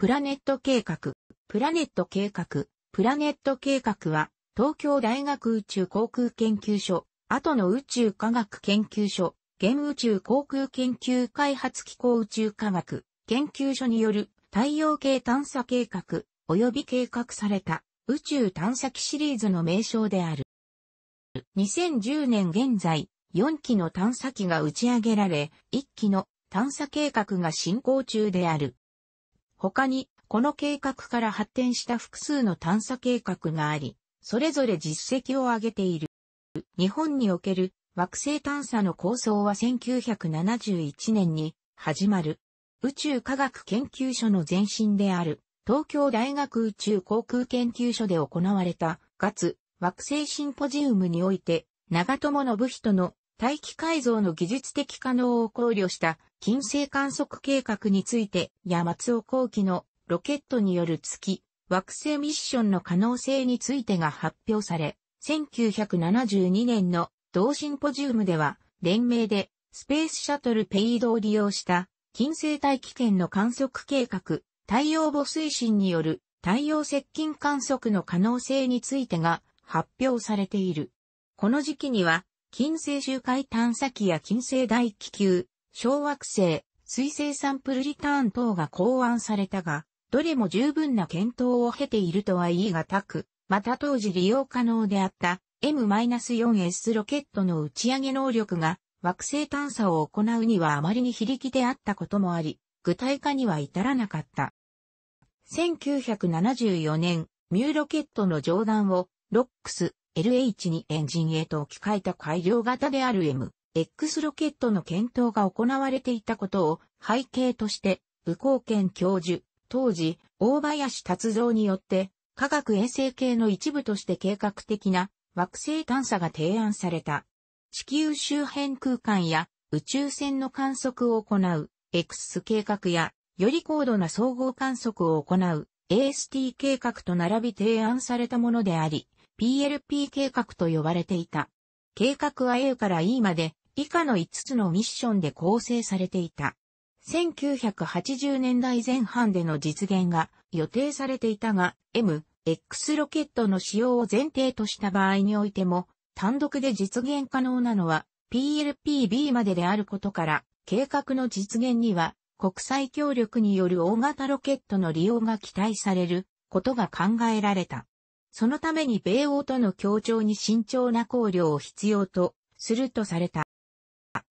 プラネット計画、プラネット計画、プラネット計画は、東京大学宇宙航空研究所、後の宇宙科学研究所、現宇宙航空研究開発機構宇宙科学研究所による太陽系探査計画及び計画された宇宙探査機シリーズの名称である。2010年現在、4機の探査機が打ち上げられ、1機の探査計画が進行中である。他に、この計画から発展した複数の探査計画があり、それぞれ実績を上げている。日本における惑星探査の構想は1971年に始まる。宇宙科学研究所の前身である東京大学宇宙航空研究所で行われた月惑星シンポジウムにおいて長友信人の大気改造の技術的可能を考慮した金星観測計画について、や松尾後期のロケットによる月、惑星ミッションの可能性についてが発表され、1972年の同シンポジウムでは、連名でスペースシャトルペイドを利用した金星大気圏の観測計画、太陽母推進による太陽接近観測の可能性についてが発表されている。この時期には金星周回探査機や金星大気球、小惑星、水星サンプルリターン等が考案されたが、どれも十分な検討を経ているとは言い難く、また当時利用可能であった M-4S ロケットの打ち上げ能力が惑星探査を行うにはあまりに非力であったこともあり、具体化には至らなかった。1974年、ミューロケットの上段をロックス、LH2 エンジンへと置き換えた改良型である MX ロケットの検討が行われていたことを背景として、武功健教授、当時、大林達造によって、科学衛星系の一部として計画的な惑星探査が提案された。地球周辺空間や宇宙船の観測を行う X 計画やより高度な総合観測を行う AST 計画と並び提案されたものであり、PLP 計画と呼ばれていた。計画は A から E まで以下の5つのミッションで構成されていた。1980年代前半での実現が予定されていたが、M、X ロケットの使用を前提とした場合においても、単独で実現可能なのは PLPB までであることから、計画の実現には国際協力による大型ロケットの利用が期待されることが考えられた。そのために米欧との協調に慎重な考慮を必要とするとされた。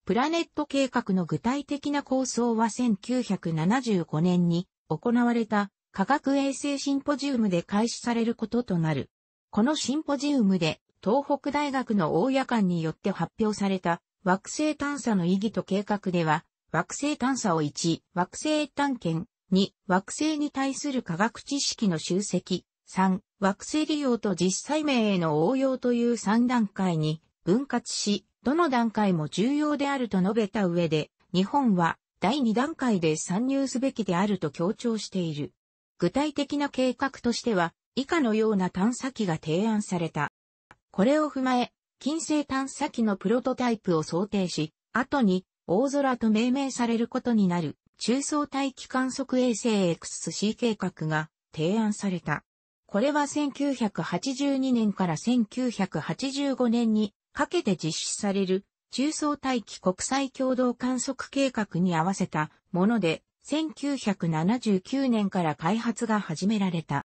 プラネット計画の具体的な構想は1975年に行われた科学衛星シンポジウムで開始されることとなる。このシンポジウムで東北大学の大夜間によって発表された惑星探査の意義と計画では惑星探査を1、惑星探検、2、惑星に対する科学知識の集積、3、惑星利用と実際名への応用という3段階に分割し、どの段階も重要であると述べた上で、日本は第2段階で参入すべきであると強調している。具体的な計画としては、以下のような探査機が提案された。これを踏まえ、金星探査機のプロトタイプを想定し、後に大空と命名されることになる中層大気観測衛星 XC 計画が提案された。これは1982年から1985年にかけて実施される中層大気国際共同観測計画に合わせたもので、1979年から開発が始められた。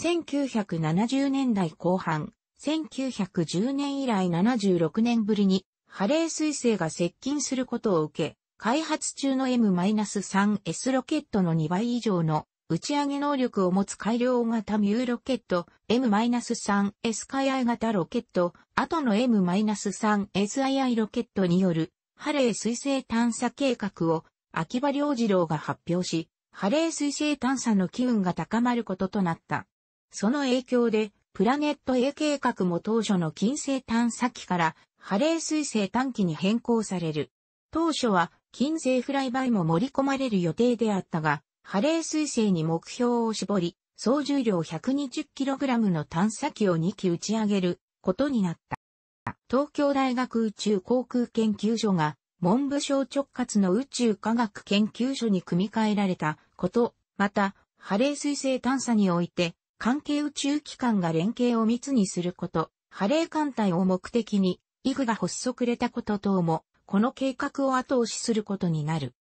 1970年代後半、1910年以来76年ぶりにハレー彗星が接近することを受け、開発中の M-3S ロケットの2倍以上の打ち上げ能力を持つ改良型ミューロケット M-3S k i 型ロケット、後の M-3SII ロケットによるハレー水星探査計画を秋葉良次郎が発表し、ハレー水星探査の機運が高まることとなった。その影響で、プラネット A 計画も当初の金星探査機からハレー水星探機に変更される。当初は金星フライバイも盛り込まれる予定であったが、ハレー彗星に目標を絞り、総重量 120kg の探査機を2機打ち上げることになった。東京大学宇宙航空研究所が文部省直轄の宇宙科学研究所に組み替えられたこと、また、ハレー彗星探査において、関係宇宙機関が連携を密にすること、ハレー艦隊を目的に、イグが発足れたこと等も、この計画を後押しすることになる。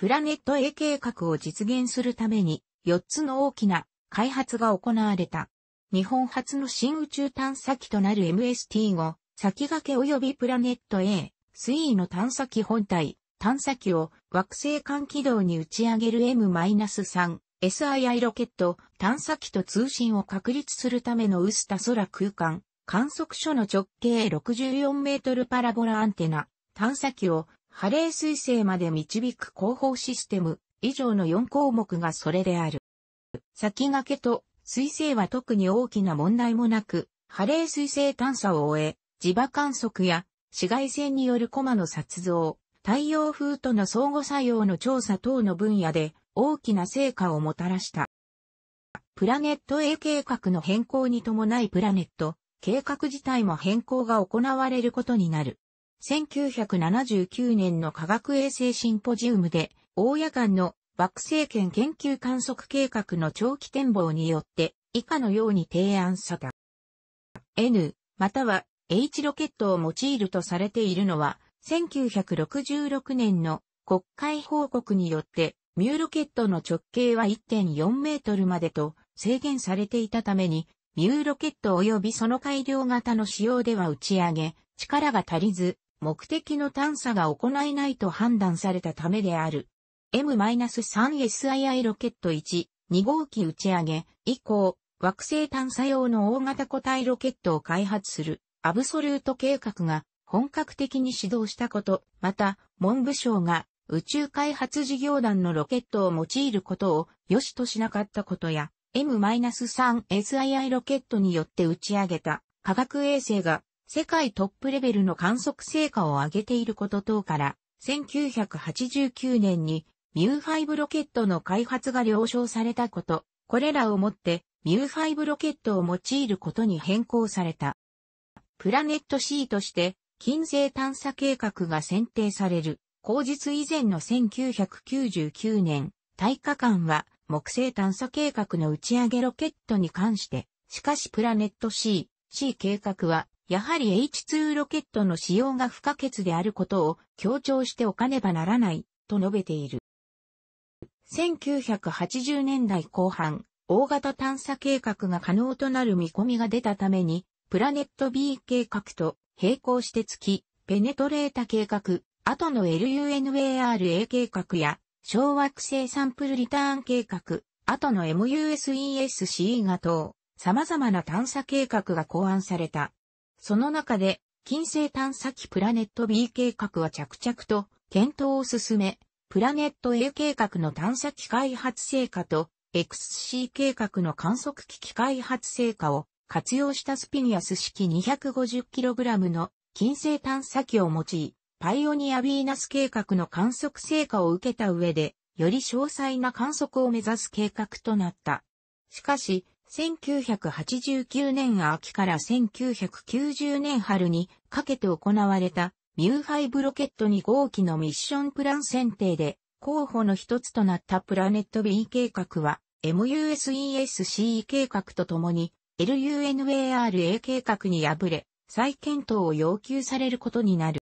プラネット A 計画を実現するために4つの大きな開発が行われた。日本初の新宇宙探査機となる m s t を、先駆け及びプラネット A、水位の探査機本体、探査機を惑星間軌道に打ち上げる M-3 SII ロケット探査機と通信を確立するためのウスタ空空間観測所の直径64メートルパラボラアンテナ探査機をハレー彗星まで導く広報システム、以上の4項目がそれである。先駆けと、彗星は特に大きな問題もなく、ハレー彗星探査を終え、磁場観測や紫外線によるコマの撮像、太陽風との相互作用の調査等の分野で大きな成果をもたらした。プラネット A 計画の変更に伴いプラネット計画自体も変更が行われることになる。1979年の科学衛星シンポジウムで、大夜間の惑星圏研究観測計画の長期展望によって、以下のように提案された。N、または H ロケットを用いるとされているのは、1966年の国会報告によって、ミューロケットの直径は1.4メートルまでと制限されていたために、ミューロケット及びその改良型の使用では打ち上げ、力が足りず、目的の探査が行えないと判断されたためである。M-3SII ロケット1、2号機打ち上げ以降、惑星探査用の大型固体ロケットを開発するアブソルート計画が本格的に始動したこと、また文部省が宇宙開発事業団のロケットを用いることを良しとしなかったことや、M-3SII ロケットによって打ち上げた科学衛星が世界トップレベルの観測成果を上げていること等から、1989年にミュー5ロケットの開発が了承されたこと、これらをもってミュー5ロケットを用いることに変更された。プラネット C として金星探査計画が選定される。後日以前の1999年、大火間は木星探査計画の打ち上げロケットに関して、しかしプラネット C、C 計画はやはり H2 ロケットの使用が不可欠であることを強調しておかねばならない、と述べている。1980年代後半、大型探査計画が可能となる見込みが出たために、プラネット B 計画と並行して月、ペネトレータ計画、後の LUNARA 計画や、小惑星サンプルリターン計画、後の MUSESCE が等、様々な探査計画が考案された。その中で、金星探査機プラネット B 計画は着々と検討を進め、プラネット A 計画の探査機開発成果と XC 計画の観測機器開発成果を活用したスピニアス式 250kg の金星探査機を用い、パイオニアヴィーナス計画の観測成果を受けた上で、より詳細な観測を目指す計画となった。しかし、1989年秋から1990年春にかけて行われたミューハイブロケット2号機のミッションプラン選定で候補の一つとなったプラネット B 計画は MUSESCE 計画とともに LUNARA 計画に敗れ再検討を要求されることになる。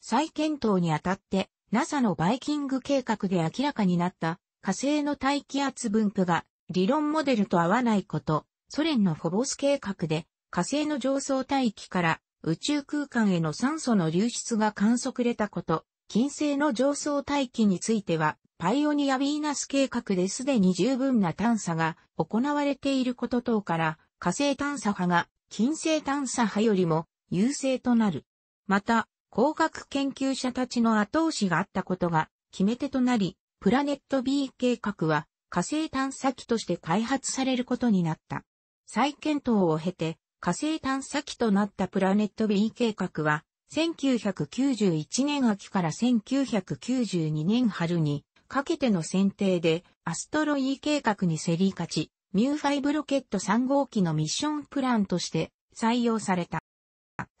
再検討にあたって NASA のバイキング計画で明らかになった火星の大気圧分布が理論モデルと合わないこと、ソ連のフォボス計画で火星の上層大気から宇宙空間への酸素の流出が観測れたこと、金星の上層大気については、パイオニアヴィーナス計画ですでに十分な探査が行われていること等から、火星探査派が金星探査派よりも優勢となる。また、工学研究者たちの後押しがあったことが決め手となり、プラネット B 計画は火星探査機として開発されることになった。再検討を経て、火星探査機となったプラネット B 計画は、1991年秋から1992年春にかけての選定で、アストロ E 計画に競り勝ち、ミュー5ロケット3号機のミッションプランとして採用された。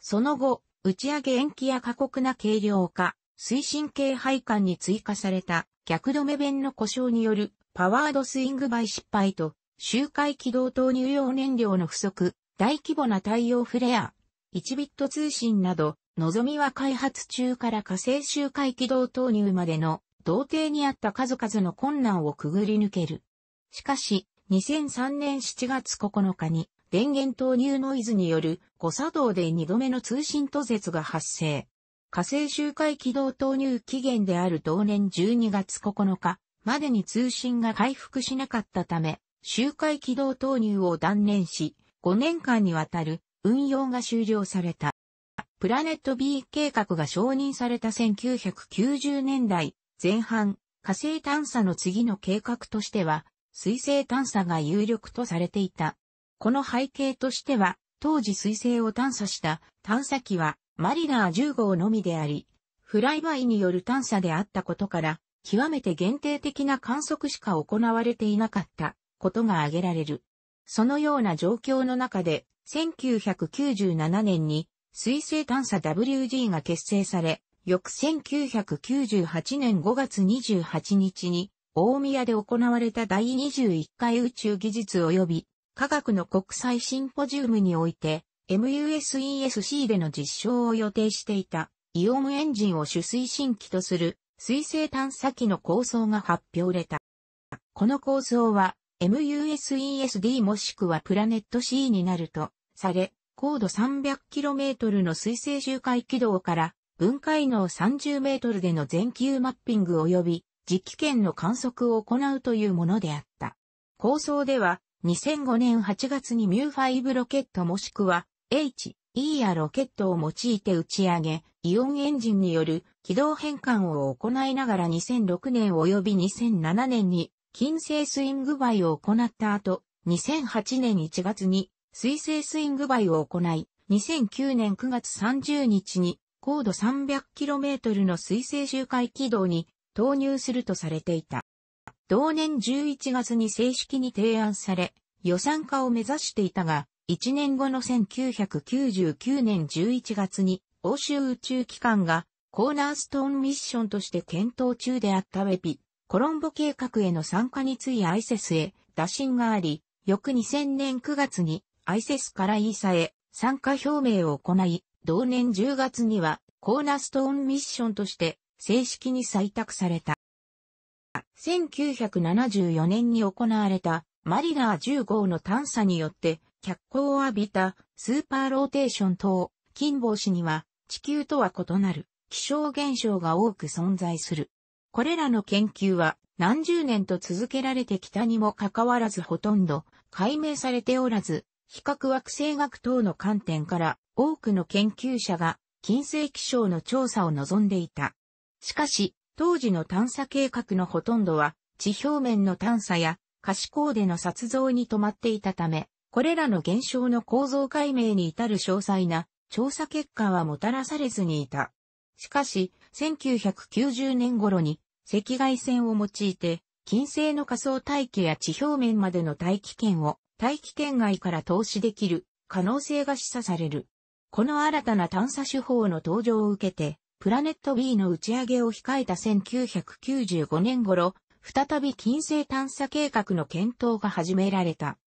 その後、打ち上げ延期や過酷な軽量化、推進系配管に追加された逆止め弁の故障によるパワードスイングバイ失敗と、周回軌道投入用燃料の不足、大規模な太陽フレア、1ビット通信など、望みは開発中から火星周回軌道投入までの、童貞にあった数々の困難をくぐり抜ける。しかし、2003年7月9日に、電源投入ノイズによる誤作動で2度目の通信途絶が発生。火星周回軌道投入期限である同年12月9日、までに通信が回復しなかったため、周回軌道投入を断念し、5年間にわたる運用が終了された。プラネット B 計画が承認された1990年代前半、火星探査の次の計画としては、水星探査が有力とされていた。この背景としては、当時水星を探査した探査機はマリナー10号のみであり、フライバイによる探査であったことから、極めて限定的な観測しか行われていなかったことが挙げられる。そのような状況の中で、1997年に水星探査 WG が結成され、翌1998年5月28日に、大宮で行われた第21回宇宙技術及び科学の国際シンポジウムにおいて、MUSESC での実証を予定していたイオムエンジンを主推進機とする水星探査機の構想が発表れた。この構想は MUSESD もしくはプラネット C になるとされ、高度 300km の水星周回軌道から分解能 30m での全球マッピング及び実機圏の観測を行うというものであった。構想では2005年8月にミュー5ロケットもしくは H E やロケットを用いて打ち上げ、イオンエンジンによる軌道変換を行いながら2006年及び2007年に金星スイングバイを行った後、2008年1月に水星スイングバイを行い、2009年9月30日に高度 300km の水星周回軌道に投入するとされていた。同年11月に正式に提案され、予算化を目指していたが、1年後の1999年11月に欧州宇宙機関がコーナーストーンミッションとして検討中であったウェピ、コロンボ計画への参加についアイセスへ打診があり、翌2000年9月にアイセスからイーサへ参加表明を行い、同年10月にはコーナーストーンミッションとして正式に採択された。1974年に行われたマリナー10号の探査によって脚光を浴びたスーパーローテーション等、金星子には地球とは異なる気象現象が多く存在する。これらの研究は何十年と続けられてきたにもかかわらずほとんど解明されておらず、比較惑星学等の観点から多くの研究者が金星気象の調査を望んでいた。しかし、当時の探査計画のほとんどは地表面の探査や可視光での撮像に止まっていたため、これらの現象の構造解明に至る詳細な調査結果はもたらされずにいた。しかし、1990年頃に赤外線を用いて、金星の仮想大気や地表面までの大気圏を大気圏外から投資できる可能性が示唆される。この新たな探査手法の登場を受けて、プラネット B の打ち上げを控えた1995年頃、再び金星探査計画の検討が始められた。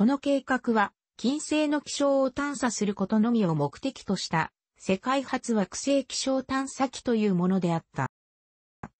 この計画は、金星の気象を探査することのみを目的とした、世界初惑星気象探査機というものであった。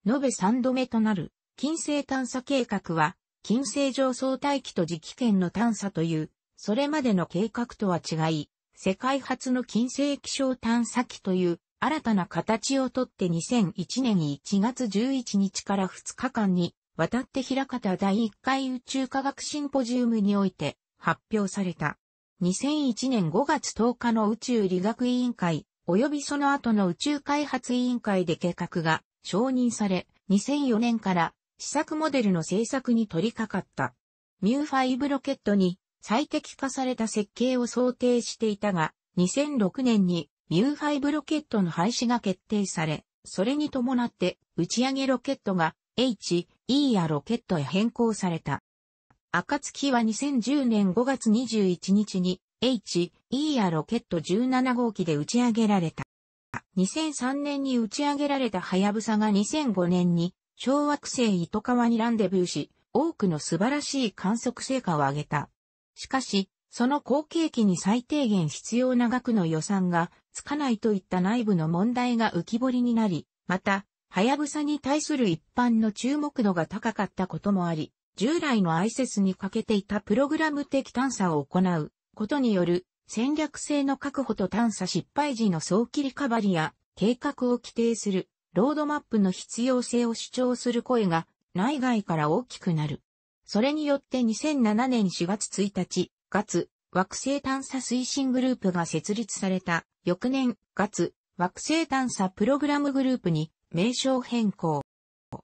延べ3度目となる、金星探査計画は、金星上層大気と磁気圏の探査という、それまでの計画とは違い、世界初の金星気象探査機という新たな形をとって2001年1月11日から2日間に渡って平方第1回宇宙科学シンポジウムにおいて発表された。2001年5月10日の宇宙理学委員会、及びその後の宇宙開発委員会で計画が承認され、2004年から試作モデルの制作に取り掛かった。ミュー5ロケットに最適化された設計を想定していたが、2006年にミュー5ロケットの廃止が決定され、それに伴って打ち上げロケットが H、E やロケットへ変更された。暁は2010年5月21日に H-E やロケット17号機で打ち上げられた。2003年に打ち上げられたハヤブサが2005年に小惑星糸川にランデビューし、多くの素晴らしい観測成果を上げた。しかし、その後継機に最低限必要な額の予算がつかないといった内部の問題が浮き彫りになり、また、ハヤブサに対する一般の注目度が高かったこともあり、従来の ISIS に欠けていたプログラム的探査を行うことによる戦略性の確保と探査失敗時の早期リカバリや計画を規定するロードマップの必要性を主張する声が内外から大きくなる。それによって2007年4月1日、月、惑星探査推進グループが設立された翌年、月、惑星探査プログラムグループに名称変更。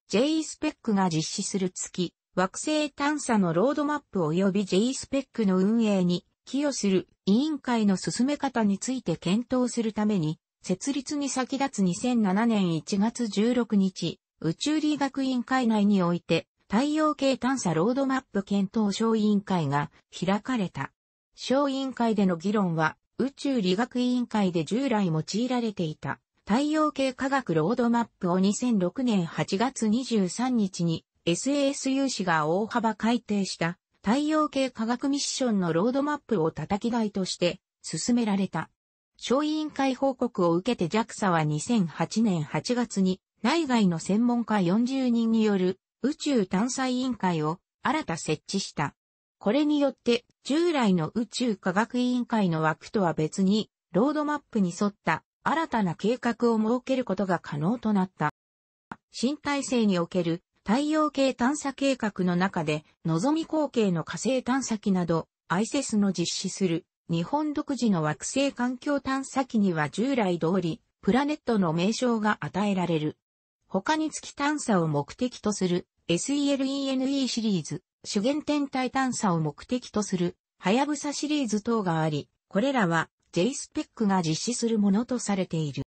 JE スペックが実施する月、惑星探査のロードマップ及び J スペックの運営に寄与する委員会の進め方について検討するために、設立に先立つ2007年1月16日、宇宙理学委員会内において、太陽系探査ロードマップ検討小委員会が開かれた。小委員会での議論は、宇宙理学委員会で従来用いられていた、太陽系科学ロードマップを2006年8月23日に SASU 氏が大幅改定した太陽系科学ミッションのロードマップを叩き台として進められた。小委員会報告を受けて JAXA は2008年8月に内外の専門家40人による宇宙探査委員会を新た設置した。これによって従来の宇宙科学委員会の枠とは別にロードマップに沿った新たな計画を設けることが可能となった。新体制における太陽系探査計画の中で、のぞみ光景の火星探査機など、i s セ s の実施する、日本独自の惑星環境探査機には従来通り、プラネットの名称が与えられる。他に月探査を目的とする、SELENE シリーズ、主元天体探査を目的とする、はやぶさシリーズ等があり、これらは J スペックが実施するものとされている。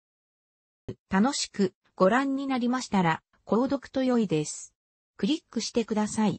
楽しくご覧になりましたら、購読と良いです。クリックしてください。